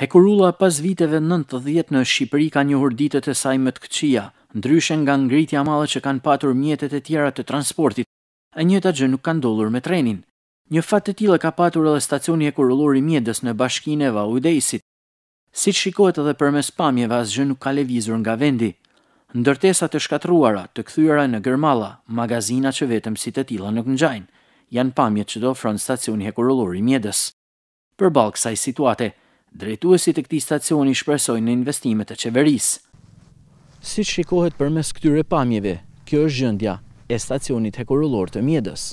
Hekurulla pas viteve 90 në Shqipëri ka njohur ditët e saj më të këqia, ndryshe nga ngritja malle që kanë patur mjetet e tjera të transportit, e njëta gjë nuk kanë dollur me trenin. Një fat të tillë ka patur edhe stacioni e kurullori mjedës në bashkinë e Vaudejsit. Si të shikohet edhe për mes pamjeve, asgjë nuk ka levizur nga vendi. Ndërtesat të shkatruara, të këthyra në gërmala, magazina që vetëm si të tila nuk në gjajnë, janë pamjet që do fronë stacioni e kurullori mjedës. Për kësaj situate, Drejtuesit e këtij stacioni shpresojnë në investime të qeverisë. Si shikohet përmes këtyre pamjeve, kjo është gjendja e stacionit hekurullor të Mjedës.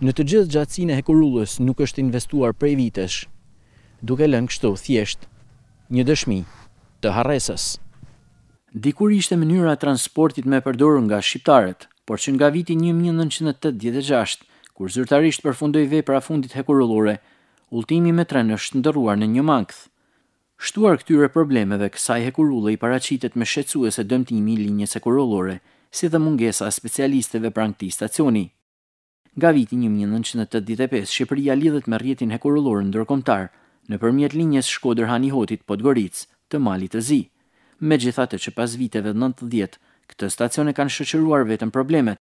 Në të gjithë gjatësinë e hekurullës nuk është investuar prej vitesh, duke lënë kështu thjesht një dëshmi të harresës. Dikur ishte mënyra e transportit më e përdorur nga shqiptarët, por që nga viti 1986, kur zyrtarisht përfundoi vepra fundit hekurullore, ultimi me tren është ndërruar në një mangth. Shtuar këtyre problemeve, kësaj hekurulle i paracitet me shqetsuese dëmtimi i linjës hekurullore, si dhe mungesa specialisteve prang ti stacioni. Nga viti 1985, Shqipëria lidhet me rjetin hekurullore në dërkomtar, në përmjet linjës Shkoder Hani Hotit Podgoric, të Mali të Zi. Me gjithate që pas viteve 90, këtë stacione kanë shëqëruar vetën problemet.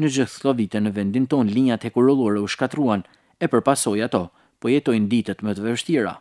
Në gjithë këto vite në vendin ton, linjat hekurullore u shkatruan, e përpasoj ato, po jetojnë ditët më të vështira.